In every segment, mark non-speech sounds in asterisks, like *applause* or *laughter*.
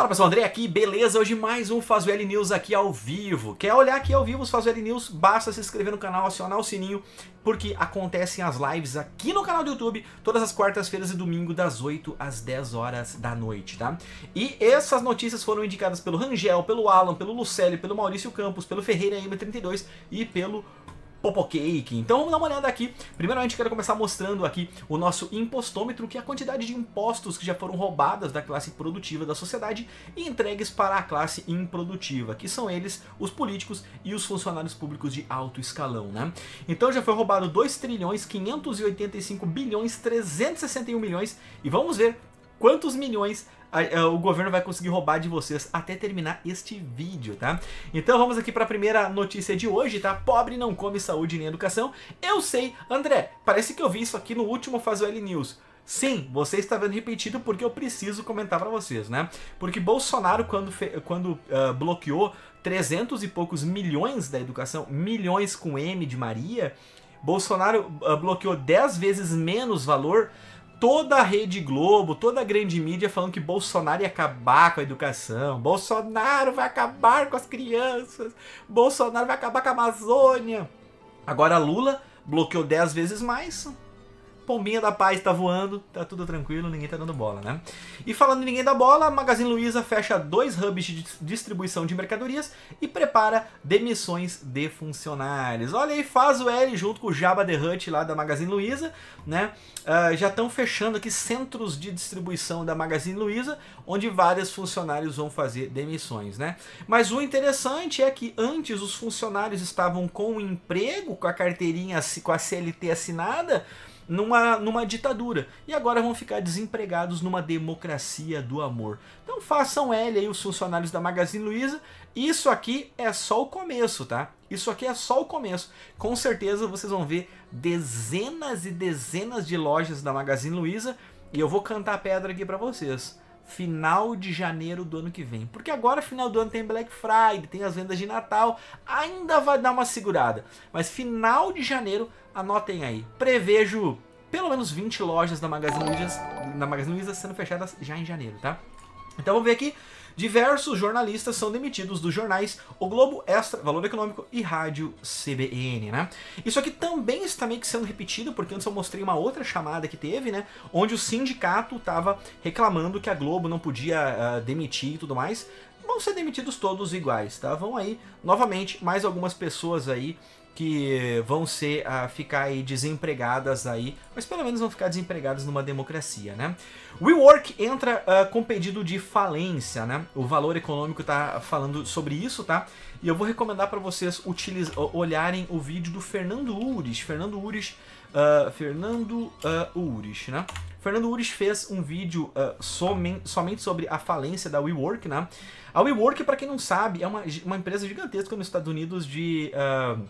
Fala pessoal, André aqui, beleza? Hoje mais um Fazueli News aqui ao vivo. Quer olhar aqui ao vivo os Fazueli News? Basta se inscrever no canal, acionar o sininho, porque acontecem as lives aqui no canal do YouTube todas as quartas-feiras e domingo das 8 às 10 horas da noite, tá? E essas notícias foram indicadas pelo Rangel, pelo Alan, pelo Lucelli, pelo Maurício Campos, pelo Ferreira M32 e pelo Popo Cake. Então vamos dar uma olhada aqui. Primeiramente quero começar mostrando aqui o nosso impostômetro, que é a quantidade de impostos que já foram roubados da classe produtiva da sociedade e entregues para a classe improdutiva, que são eles os políticos e os funcionários públicos de alto escalão, né? Então já foi roubado 2 trilhões 585 bilhões 361 milhões e vamos ver quantos milhões é, o governo vai conseguir roubar de vocês até terminar este vídeo, tá? Então vamos aqui para a primeira notícia de hoje, tá? Pobre não come saúde nem educação. Eu sei, André, parece que eu vi isso aqui no último Faz o L News. Sim, você está vendo repetido porque eu preciso comentar para vocês, né? Porque Bolsonaro, quando, quando uh, bloqueou 300 e poucos milhões da educação, milhões com M de Maria, Bolsonaro uh, bloqueou 10 vezes menos valor toda a Rede Globo, toda a grande mídia falando que Bolsonaro ia acabar com a educação, Bolsonaro vai acabar com as crianças, Bolsonaro vai acabar com a Amazônia. Agora Lula bloqueou 10 vezes mais, pombinha da paz tá voando, tá tudo tranquilo, ninguém tá dando bola, né? E falando em ninguém dá bola, a Magazine Luiza fecha dois hubs de distribuição de mercadorias e prepara demissões de funcionários. Olha aí, faz o L junto com o Jabba The Hutt lá da Magazine Luiza, né? Uh, já estão fechando aqui centros de distribuição da Magazine Luiza, onde vários funcionários vão fazer demissões, né? Mas o interessante é que antes os funcionários estavam com o emprego, com a carteirinha, com a CLT assinada, numa, numa ditadura. E agora vão ficar desempregados numa democracia do amor. Então façam L aí os funcionários da Magazine Luiza. Isso aqui é só o começo, tá? Isso aqui é só o começo. Com certeza vocês vão ver dezenas e dezenas de lojas da Magazine Luiza. E eu vou cantar pedra aqui para vocês final de janeiro do ano que vem. Porque agora, final do ano, tem Black Friday, tem as vendas de Natal, ainda vai dar uma segurada. Mas final de janeiro, anotem aí. Prevejo pelo menos 20 lojas da Magazine Luiza, da Magazine Luiza sendo fechadas já em janeiro, tá? Então vamos ver aqui. Diversos jornalistas são demitidos dos jornais O Globo Extra, Valor Econômico e Rádio CBN, né? Isso aqui também está meio que sendo repetido, porque antes eu mostrei uma outra chamada que teve, né? Onde o sindicato estava reclamando que a Globo não podia uh, demitir e tudo mais. Vão ser demitidos todos iguais, tá? Vão aí, novamente, mais algumas pessoas aí que vão ser a ah, ficar aí desempregadas aí, mas pelo menos vão ficar desempregadas numa democracia, né? WeWork entra uh, com pedido de falência, né? O valor econômico tá falando sobre isso, tá? E eu vou recomendar para vocês olharem o vídeo do Fernando Ures, Fernando Ures, uh, Fernando uh, Ures, né? Fernando Ures fez um vídeo uh, somen, somente sobre a falência da WeWork, né? A WeWork, para quem não sabe, é uma, uma empresa gigantesca nos Estados Unidos de uh,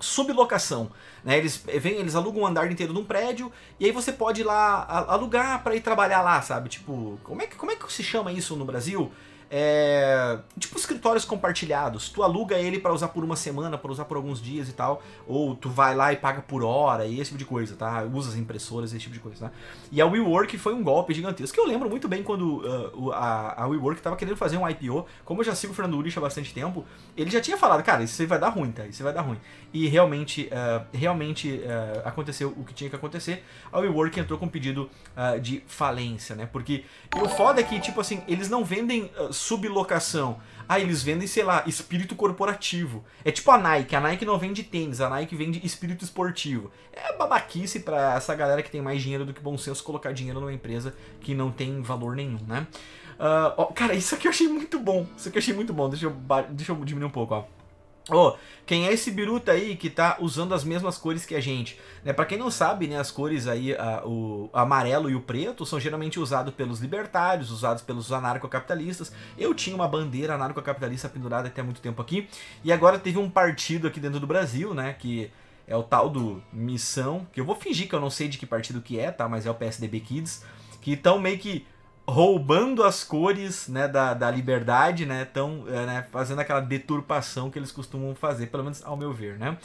sublocação. Né? Eles eh, vêm, eles alugam um andar inteiro num prédio e aí você pode ir lá alugar para ir trabalhar lá, sabe? Tipo, como é que, como é que se chama isso no Brasil? É, tipo escritórios compartilhados. Tu aluga ele para usar por uma semana, para usar por alguns dias e tal. Ou tu vai lá e paga por hora e esse tipo de coisa, tá? Usa as impressoras, esse tipo de coisa, tá? E a WeWork foi um golpe gigantesco. Que eu lembro muito bem quando uh, a, a WeWork tava querendo fazer um IPO. Como eu já sigo o Fernando Urich há bastante tempo, ele já tinha falado, cara, isso vai dar ruim, tá? Isso vai dar ruim. E realmente, uh, realmente uh, aconteceu o que tinha que acontecer. A WeWork entrou com um pedido uh, de falência, né? Porque o foda é que, tipo assim, eles não vendem uh, sublocação. Ah, eles vendem, sei lá, espírito corporativo. É tipo a Nike. A Nike não vende tênis, a Nike vende espírito esportivo. É babaquice pra essa galera que tem mais dinheiro do que bom senso colocar dinheiro numa empresa que não tem valor nenhum, né? Uh, ó, cara, isso aqui eu achei muito bom. Isso aqui eu achei muito bom. Deixa eu, deixa eu diminuir um pouco, ó. Ó, oh, quem é esse biruta aí que tá usando as mesmas cores que a gente? Né, para quem não sabe, né, as cores aí, a, o amarelo e o preto, são geralmente usados pelos libertários, usados pelos anarcocapitalistas. Eu tinha uma bandeira anarcocapitalista pendurada até muito tempo aqui, e agora teve um partido aqui dentro do Brasil, né, que é o tal do Missão, que eu vou fingir que eu não sei de que partido que é, tá, mas é o PSDB Kids, que estão meio que roubando as cores né, da, da liberdade, né, tão, é, né, fazendo aquela deturpação que eles costumam fazer, pelo menos ao meu ver. Né?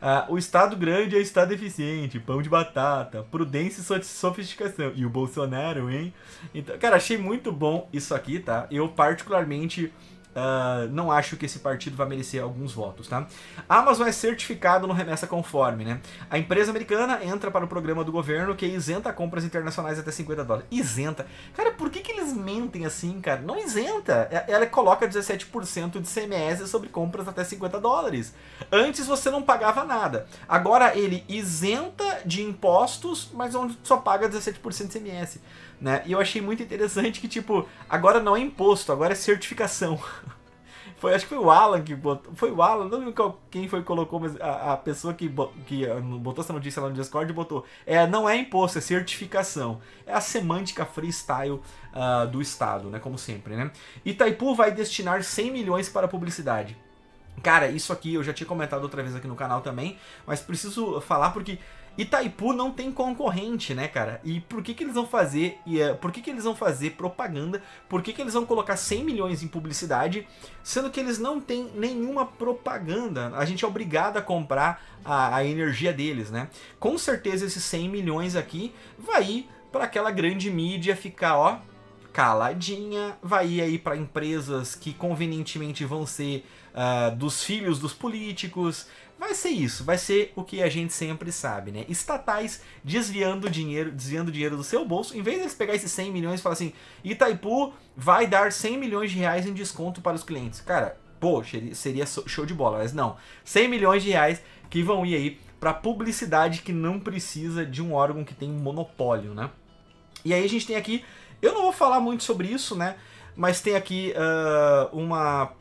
Ah, o Estado grande é o Estado eficiente, pão de batata, prudência e sofisticação. E o Bolsonaro, hein? Então, cara, achei muito bom isso aqui, tá? Eu particularmente Uh, não acho que esse partido vai merecer alguns votos, tá? A Amazon é certificado no remessa conforme, né? A empresa americana entra para o programa do governo que isenta compras internacionais até 50 dólares. Isenta. Cara, por que, que eles mentem assim, cara? Não isenta. É, ela coloca 17% de CMS sobre compras até 50 dólares. Antes você não pagava nada. Agora ele isenta de impostos, mas onde só paga 17% de CMS. Né? E eu achei muito interessante que, tipo, agora não é imposto, agora é certificação. *laughs* foi, acho que foi o Alan que botou. Foi o Alan, não lembro quem foi que colocou, mas a, a pessoa que, botou, que ah, botou essa notícia lá no Discord botou. É, não é imposto, é certificação. É a semântica freestyle uh, do Estado, né? Como sempre, né? Itaipu vai destinar 100 milhões para publicidade. Cara, isso aqui eu já tinha comentado outra vez aqui no canal também, mas preciso falar porque Itaipu não tem concorrente, né, cara? E por que que eles vão fazer? E, uh, por que que eles vão fazer propaganda? Por que que eles vão colocar 100 milhões em publicidade, sendo que eles não têm nenhuma propaganda? A gente é obrigado a comprar a, a energia deles, né? Com certeza esses 100 milhões aqui vai ir para aquela grande mídia ficar, ó, caladinha, vai ir aí para empresas que convenientemente vão ser uh, dos filhos dos políticos. Vai ser isso, vai ser o que a gente sempre sabe, né? Estatais desviando dinheiro, desviando dinheiro do seu bolso. Em vez deles pegar esses 100 milhões e falar assim, Itaipu vai dar 100 milhões de reais em desconto para os clientes. Cara, pô, seria show de bola, mas não. 100 milhões de reais que vão ir aí para publicidade que não precisa de um órgão que tem um monopólio, né? E aí a gente tem aqui, eu não vou falar muito sobre isso, né? Mas tem aqui uh, uma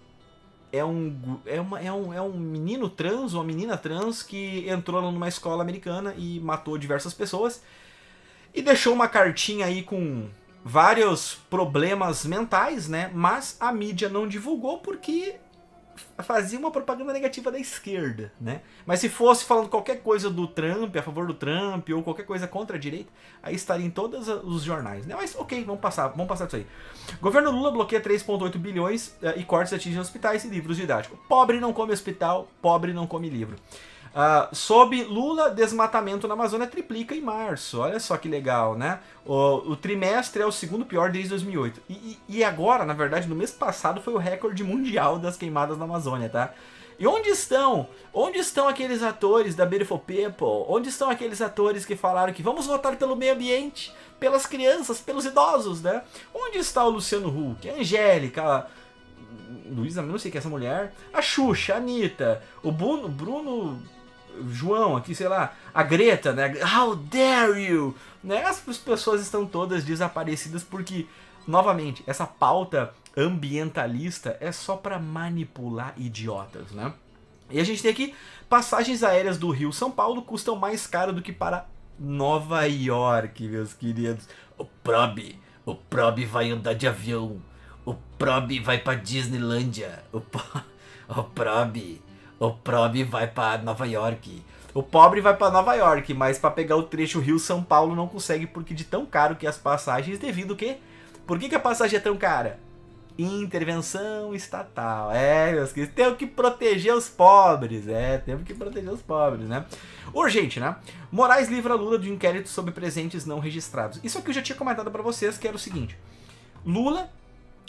é um, é, uma, é, um, é um menino trans, uma menina trans que entrou numa escola americana e matou diversas pessoas. E deixou uma cartinha aí com vários problemas mentais, né? Mas a mídia não divulgou porque fazia uma propaganda negativa da esquerda, né? Mas se fosse falando qualquer coisa do Trump, a favor do Trump, ou qualquer coisa contra a direita, aí estaria em todos os jornais, né? Mas ok, vamos passar, vamos passar disso aí. Governo Lula bloqueia 3,8 bilhões eh, e cortes atingem hospitais e livros didáticos. Pobre não come hospital, pobre não come livro. Uh, sob Lula, desmatamento na Amazônia triplica em março. Olha só que legal, né? O, o trimestre é o segundo pior desde 2008. E, e, agora, na verdade, no mês passado foi o recorde mundial das queimadas na Amazônia, tá? E onde estão? Onde estão aqueles atores da Beautiful People? Onde estão aqueles atores que falaram que vamos votar pelo meio ambiente, pelas crianças, pelos idosos, né? Onde está o Luciano Huck, a Angélica, Luísa, não sei quem é essa mulher, a Xuxa, a Anitta, o Bruno, Bruno João aqui, sei lá, a Greta, né? How dare you! Né? As pessoas estão todas desaparecidas porque, novamente, essa pauta ambientalista é só para manipular idiotas, né? E a gente tem aqui passagens aéreas do Rio São Paulo custam mais caro do que para Nova York, meus queridos. O Prob, o Prob vai andar de avião. O Prob vai para Disneylandia. O, *laughs* o Prob o Probe vai para Nova York. O pobre vai para Nova York, mas para pegar o trecho Rio-São Paulo não consegue porque de tão caro que as passagens, devido que... Por que, que a passagem é tão cara? Intervenção estatal. É, meus queridos, temos que proteger os pobres. É, temos que proteger os pobres, né? Urgente, né? Moraes livra Lula de um inquérito sobre presentes não registrados. Isso aqui eu já tinha comentado para vocês, que era o seguinte. Lula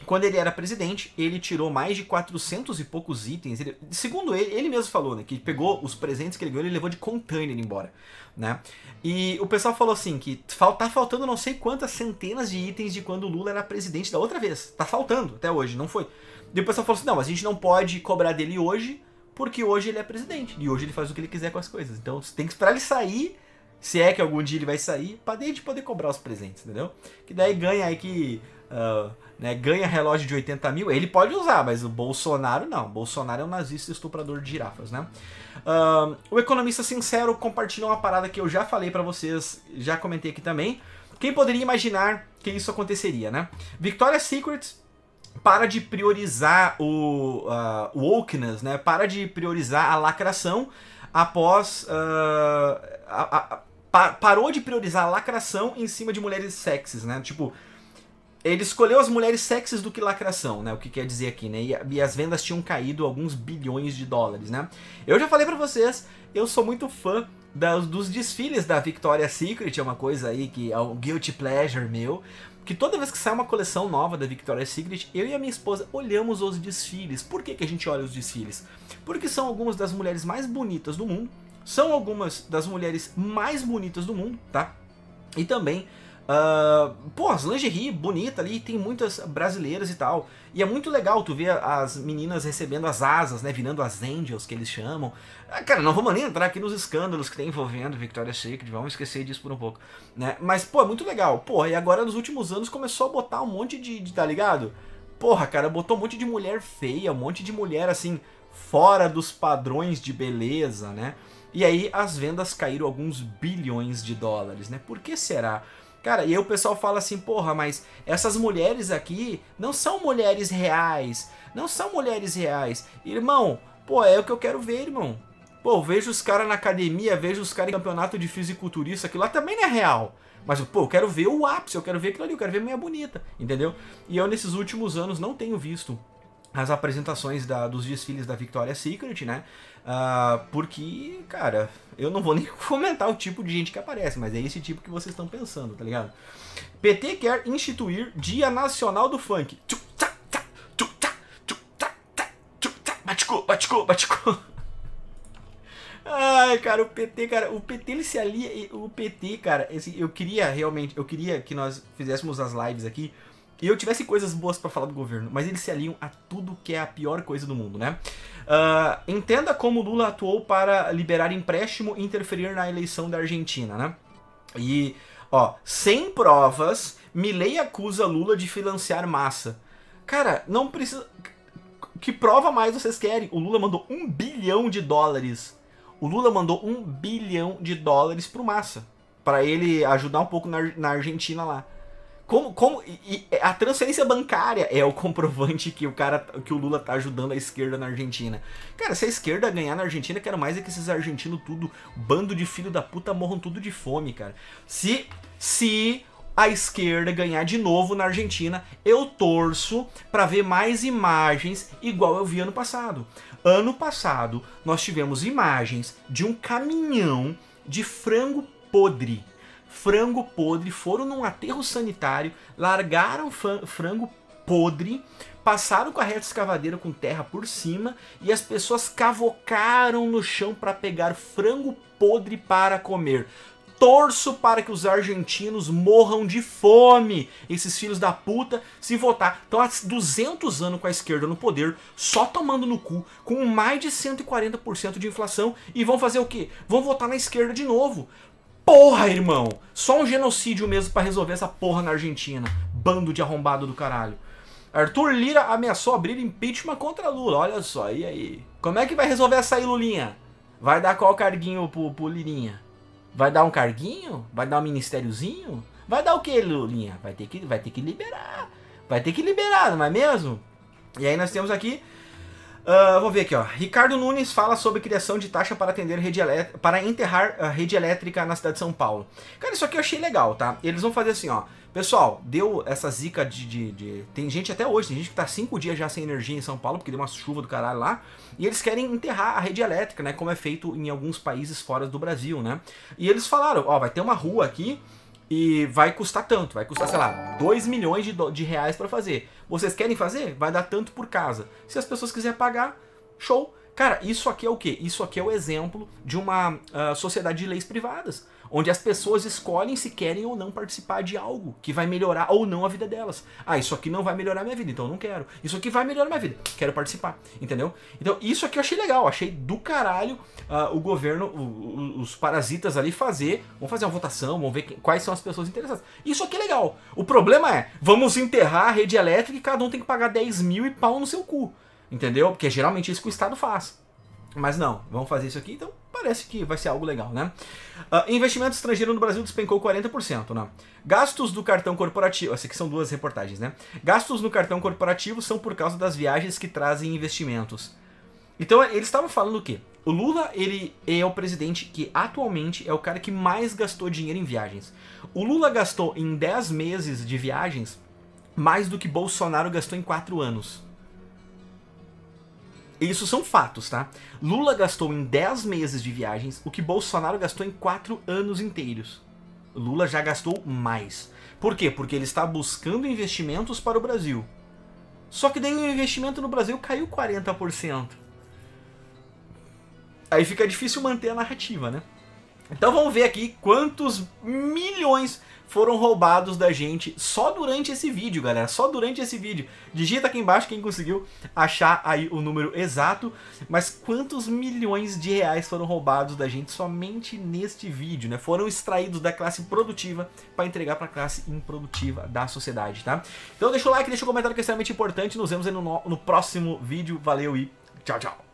quando ele era presidente, ele tirou mais de 400 e poucos itens. Ele, segundo ele, ele mesmo falou, né? Que pegou os presentes que ele ganhou, ele levou de container embora, né? E o pessoal falou assim, que tá faltando não sei quantas centenas de itens de quando o Lula era presidente da outra vez. Tá faltando até hoje, não foi. E o pessoal falou assim, não, mas a gente não pode cobrar dele hoje, porque hoje ele é presidente. E hoje ele faz o que ele quiser com as coisas. Então você tem que esperar ele sair se é que algum dia ele vai sair, para desde poder cobrar os presentes, entendeu? Que daí ganha aí que uh, né, ganha relógio de 80 mil, ele pode usar, mas o Bolsonaro não. O Bolsonaro é um nazista estuprador de girafas, né? Uh, o Economista Sincero compartilha uma parada que eu já falei para vocês, já comentei aqui também. Quem poderia imaginar que isso aconteceria, né? Victoria's Secret para de priorizar o uh, wokeness, né? Para de priorizar a lacração após... Uh, a, a, a, parou de priorizar a lacração em cima de mulheres sexys, né? Tipo, ele escolheu as mulheres sexys do que lacração, né? O que quer dizer aqui, né? E, e as vendas tinham caído alguns bilhões de dólares, né? Eu já falei para vocês, eu sou muito fã dos desfiles da Victoria's Secret, é uma coisa aí que é um guilty pleasure meu. Que toda vez que sai uma coleção nova da Victoria's Secret, eu e a minha esposa olhamos os desfiles. Por que, que a gente olha os desfiles? Porque são algumas das mulheres mais bonitas do mundo, são algumas das mulheres mais bonitas do mundo, tá? E também ah, pô, as lingerie bonita ali, tem muitas brasileiras e tal. E é muito legal tu ver as meninas recebendo as asas, né? Virando as angels, que eles chamam. Ah, cara, não vamos nem entrar aqui nos escândalos que tem envolvendo Victoria's Secret, vamos esquecer disso por um pouco, né? Mas, pô, é muito legal. Pô, e agora nos últimos anos começou a botar um monte de, de tá ligado? Porra, cara, botou um monte de mulher feia, um monte de mulher, assim, fora dos padrões de beleza, né? E aí as vendas caíram alguns bilhões de dólares, né? Por que será? Cara, e aí o pessoal fala assim, porra, mas essas mulheres aqui não são mulheres reais. Não são mulheres reais. Irmão, pô, é o que eu quero ver, irmão. Pô, vejo os caras na academia, vejo os caras em campeonato de fisiculturista, aquilo lá também não é real. Mas, pô, eu quero ver o ápice, eu quero ver aquilo ali, eu quero ver a minha bonita, entendeu? E eu, nesses últimos anos, não tenho visto as apresentações da, dos desfiles da Victoria's Secret, né? Uh, porque, cara, eu não vou *laughs* nem comentar o tipo de gente que aparece, mas é esse tipo que vocês estão pensando, tá ligado? PT quer instituir Dia Nacional do Funk. Baticu, baticu, baticu. *laughs* Ai, cara, o PT, cara, o PT ele se alia, o PT, cara, esse, eu queria realmente, eu queria que nós fizéssemos as lives aqui e eu tivesse coisas boas para falar do governo, mas eles se aliam a tudo que é a pior coisa do mundo, né? Uh, entenda como Lula atuou para liberar empréstimo e interferir na eleição da Argentina, né? E, ó, sem provas, Milley acusa Lula de financiar massa. Cara, não precisa. Que prova mais vocês querem? O Lula mandou um bilhão de dólares. O Lula mandou um bilhão de dólares pro Massa. para ele ajudar um pouco na, na Argentina lá. Como, como e, e a transferência bancária é o comprovante que o cara que o Lula tá ajudando a esquerda na Argentina. Cara, se a esquerda ganhar na Argentina, quero mais é que esses argentinos tudo, bando de filho da puta, morram tudo de fome, cara. Se se a esquerda ganhar de novo na Argentina, eu torço para ver mais imagens igual eu vi ano passado. Ano passado, nós tivemos imagens de um caminhão de frango podre frango podre, foram num aterro sanitário, largaram frango podre, passaram com a reta escavadeira com terra por cima e as pessoas cavocaram no chão para pegar frango podre para comer. Torço para que os argentinos morram de fome, esses filhos da puta, se votar. Estão há 200 anos com a esquerda no poder, só tomando no cu, com mais de 140% de inflação, e vão fazer o quê? Vão votar na esquerda de novo. Porra, irmão! Só um genocídio mesmo para resolver essa porra na Argentina. Bando de arrombado do caralho. Arthur Lira ameaçou abrir impeachment contra Lula. Olha só, e aí? Como é que vai resolver essa aí, Lulinha? Vai dar qual carguinho pro, pro Lirinha? Vai dar um carguinho? Vai dar um ministériozinho? Vai dar o que, Lulinha? Vai ter que, vai ter que liberar. Vai ter que liberar, não é mesmo? E aí nós temos aqui Uh, vou ver aqui, ó. Ricardo Nunes fala sobre criação de taxa para atender rede para enterrar a rede elétrica na cidade de São Paulo. Cara, isso aqui eu achei legal, tá? Eles vão fazer assim, ó. Pessoal, deu essa zica de, de, de, Tem gente até hoje, tem gente que tá cinco dias já sem energia em São Paulo, porque deu uma chuva do caralho lá. E eles querem enterrar a rede elétrica, né? Como é feito em alguns países fora do Brasil, né? E eles falaram, ó, vai ter uma rua aqui e vai custar tanto, vai custar, sei lá, 2 milhões de, de reais para fazer. Vocês querem fazer? Vai dar tanto por casa. Se as pessoas quiserem pagar, show. Cara, isso aqui é o quê? Isso aqui é o exemplo de uma uh, sociedade de leis privadas onde as pessoas escolhem se querem ou não participar de algo que vai melhorar ou não a vida delas. Ah, isso aqui não vai melhorar minha vida, então eu não quero. Isso aqui vai melhorar minha vida, quero participar, entendeu? Então isso aqui eu achei legal, achei do caralho uh, o governo, o, os parasitas ali fazer, vamos fazer uma votação, vamos ver quais são as pessoas interessadas. Isso aqui é legal. O problema é, vamos enterrar a rede elétrica e cada um tem que pagar 10 mil e pau no seu cu, entendeu? Porque é geralmente isso que o Estado faz. Mas não, vamos fazer isso aqui, então parece que vai ser algo legal, né? Uh, ah, investimento estrangeiro no Brasil despencou 40%, né? Gastos do cartão corporativo, essa aqui são duas reportagens, né? Gastos no cartão corporativo são por causa das viagens que trazem investimentos. Então eles estavam falando o que o Lula ele é o presidente que atualmente é o cara que mais gastou dinheiro em viagens. O Lula gastou em 10 meses de viagens mais do que Bolsonaro gastou em 4 anos. Isso são fatos, tá? Lula gastou em 10 meses de viagens o que Bolsonaro gastou em 4 anos inteiros. Lula já gastou mais. Por quê? Porque ele está buscando investimentos para o Brasil. Só que daí o investimento no Brasil caiu 40%. Aí fica difícil manter a narrativa, né? Então vamos ver aqui quantos milhões foram roubados da gente só durante esse vídeo, galera. Só durante esse vídeo. Digita aqui embaixo quem conseguiu achar aí o número exato. Mas quantos milhões de reais foram roubados da gente somente neste vídeo, né? Foram extraídos da classe produtiva para entregar para a classe improdutiva da sociedade, tá? Então deixa o like, deixa o comentário que é extremamente importante. Nos vemos aí no, no próximo vídeo. Valeu e tchau, tchau.